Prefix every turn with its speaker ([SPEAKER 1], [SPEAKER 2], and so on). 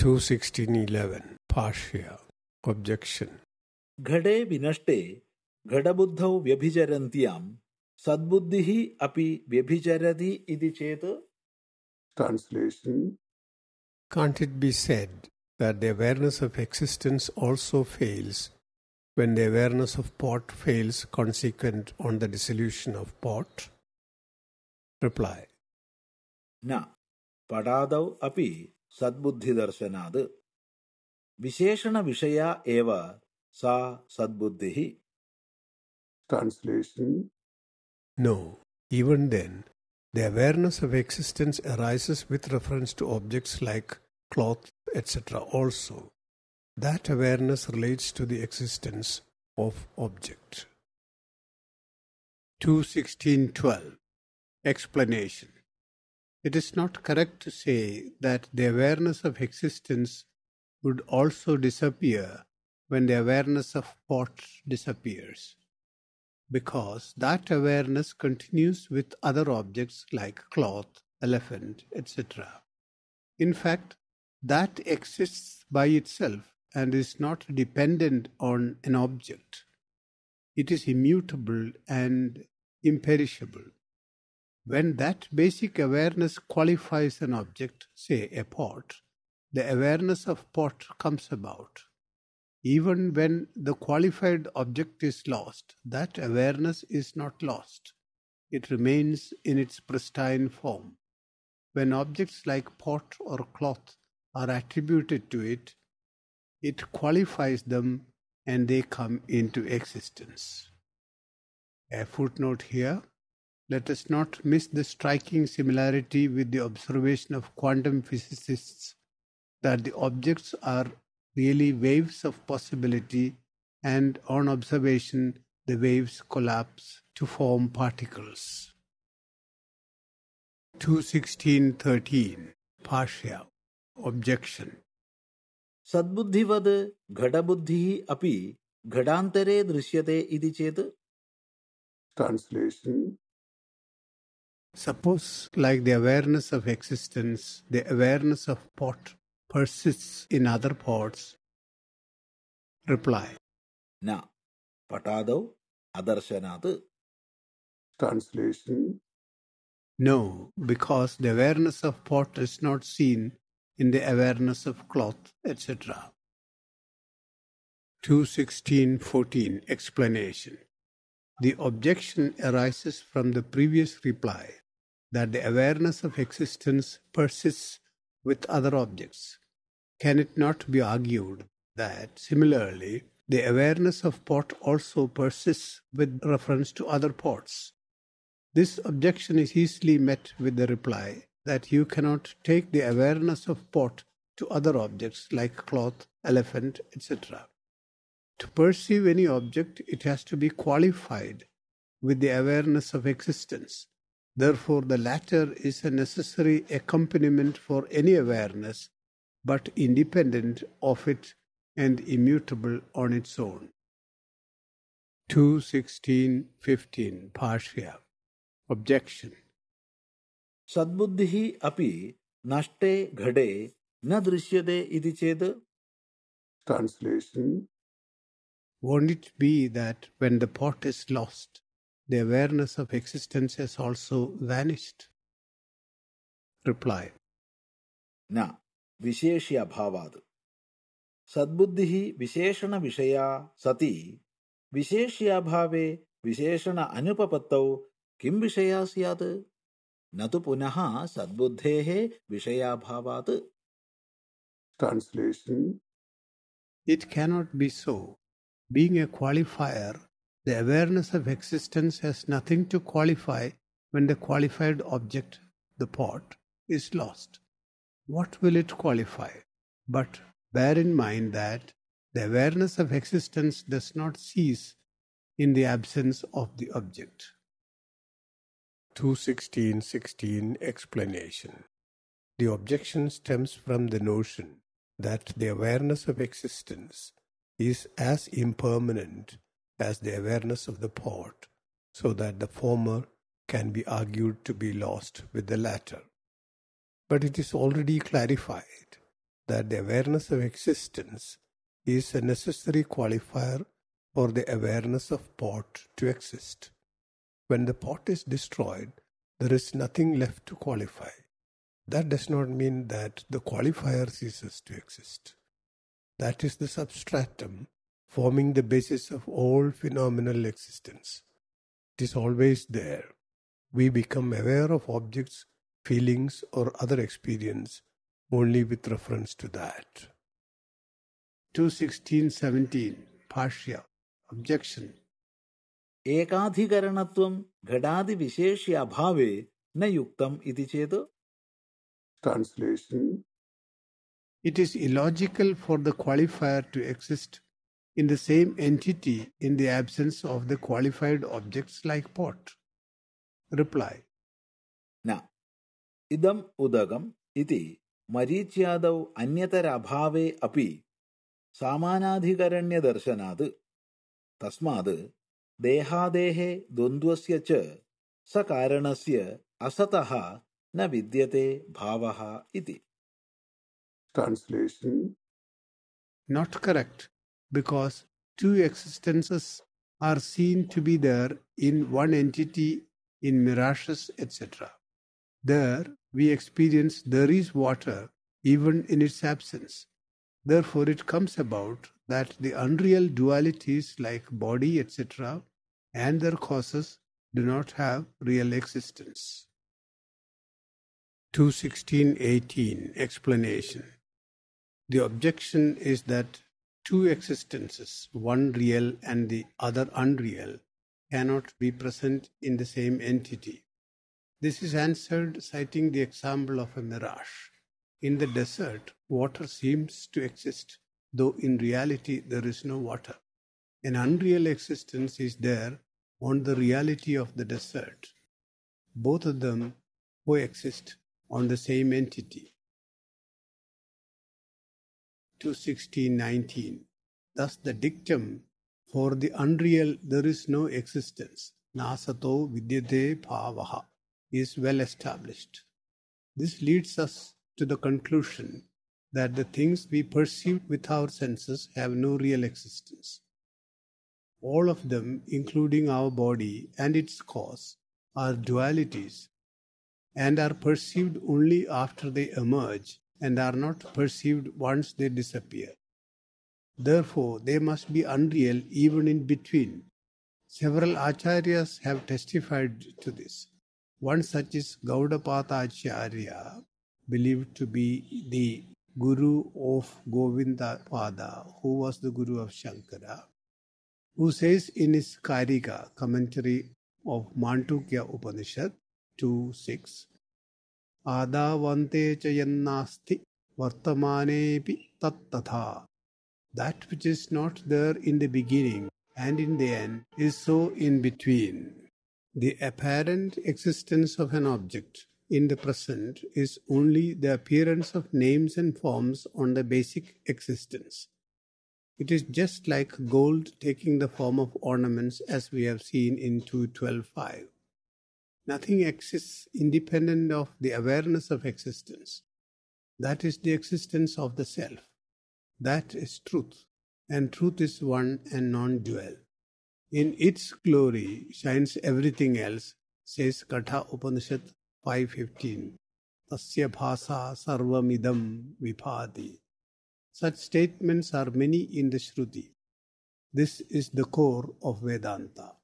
[SPEAKER 1] 216.11 Parshya Objection
[SPEAKER 2] घटे विनष्टे घटबुद्धौ व्यभिचरन्त्यां सद्बुद्धिः अपि व्यभिचरति इति Translation
[SPEAKER 1] Can't it be said that the awareness of existence also fails when the awareness of pot fails consequent on the dissolution
[SPEAKER 2] of pot? Reply Na Padadau api सद्बुद्धिदर्शनात् विशेषणविषया एव सा सद्बुद्धिः Translation
[SPEAKER 1] No, even then, the awareness of existence arises with reference to objects like cloth, etc. also. That awareness relates to the existence of object. 216.12 Explanation it is not correct to say that the awareness of existence would also disappear when the awareness of pot disappears, because that awareness continues with other objects like cloth, elephant, etc. In fact, that exists by itself and is not dependent on an object. It is immutable and imperishable. When that basic awareness qualifies an object, say a pot, the awareness of pot comes about. Even when the qualified object is lost, that awareness is not lost. It remains in its pristine form. When objects like pot or cloth are attributed to it, it qualifies them and they come into existence. A footnote here let us not miss the striking similarity with the observation of quantum physicists that the objects are really waves of possibility, and on observation, the waves collapse to form
[SPEAKER 2] particles. 216.13 partial Objection सद्बुद्धिवद् घटबुद्धिः अपि घटान्तरे दृश्यते इति चेत् Translation
[SPEAKER 1] Suppose, like the awareness of existence, the awareness of pot persists in other pots. Reply.
[SPEAKER 2] Na patadau adarshanath. Translation.
[SPEAKER 1] No, because the awareness of pot is not seen in the awareness of cloth, etc. 216.14 Explanation The objection arises from the previous reply that the awareness of existence persists with other objects. Can it not be argued that, similarly, the awareness of pot also persists with reference to other pots? This objection is easily met with the reply that you cannot take the awareness of pot to other objects like cloth, elephant, etc. To perceive any object, it has to be qualified with the awareness of existence. Therefore, the latter is a necessary accompaniment for any awareness, but independent of it and immutable
[SPEAKER 2] on its own. 2.16.15 Bhashya Objection Sadbuddhi api नष्टे ghade न दृश्यते इति Translation
[SPEAKER 1] Won't it be that when the pot is lost, the awareness of existence has also vanished. Reply.
[SPEAKER 2] Now, visheshya bhavad. Sadbuddhihi visheshana visheya sati. Visheshya bhave visheshana anupapattav kim visheya siyat. Natu punaha sadbuddhehe visheya bhavad. Translation. It cannot be
[SPEAKER 1] so. Being a qualifier the awareness of existence has nothing to qualify when the qualified object, the pot, is lost. What will it qualify? But bear in mind that the awareness of existence does not cease in the absence of the object. 216.16 Explanation The objection stems from the notion that the awareness of existence is as impermanent as the awareness of the pot, so that the former can be argued to be lost with the latter. But it is already clarified that the awareness of existence is a necessary qualifier for the awareness of pot to exist. When the pot is destroyed, there is nothing left to qualify. That does not mean that the qualifier ceases to exist. That is the substratum forming the basis of all phenomenal existence. It is always there. We become aware of objects, feelings, or other experience only with reference to that. 216.17
[SPEAKER 2] Pashya Objection ഏകാധികരണത്വം ഘടാതിവിശേഷ്യാഭാവേ ന യുക്തം ഇതി ചേത് translation it is illogical for the qualifier to exist
[SPEAKER 1] in the same entity in the absence of the qualified objects like pot?
[SPEAKER 2] Reply. Now, Idam udagam iti marichyadav anyatar abhave api samanadhikaranya darshanadu tasmadu dehadehe dundvasya cha sakaranasya asataha na vidyate bhavaha iti.
[SPEAKER 1] Translation. Not correct because two existences are seen to be there in one entity in mirages, etc. There we experience there is water even in its absence. Therefore, it comes about that the unreal dualities like body, etc., and their causes do not have real existence. 216.18 Explanation The objection is that two existences, one real and the other unreal, cannot be present in the same entity. This is answered citing the example of a mirage. In the desert, water seems to exist, though in reality there is no water. An unreal existence is there on the reality of the desert. Both of them coexist on the same entity to 1619. Thus, the dictum for the unreal there is no existence, nasato vidyate bhavaha, is well established. This leads us to the conclusion that the things we perceive with our senses have no real existence. All of them, including our body and its cause, are dualities and are perceived only after they emerge and are not perceived once they disappear. Therefore, they must be unreal even in between. Several acharyas have testified to this. One such is Gaudapatha Acharya, believed to be the guru of Govindapada, who was the guru of Shankara, who says in his Karika, commentary of Mantukya Upanishad 2 6, Adavantecha yannasti vartamanepi tattatha. That which is not there in the beginning and in the end is so in between. The apparent existence of an object in the present is only the appearance of names and forms on the basic existence. It is just like gold taking the form of ornaments as we have seen in 212.5. Nothing exists independent of the awareness of existence. That is the existence of the self. That is truth. And truth is one and non dual. In its glory shines everything else, says Katha Upanishad 5.15. Tasya bhasa sarvamidam vipadi. Such statements are many in the Shruti. This is the core of Vedanta.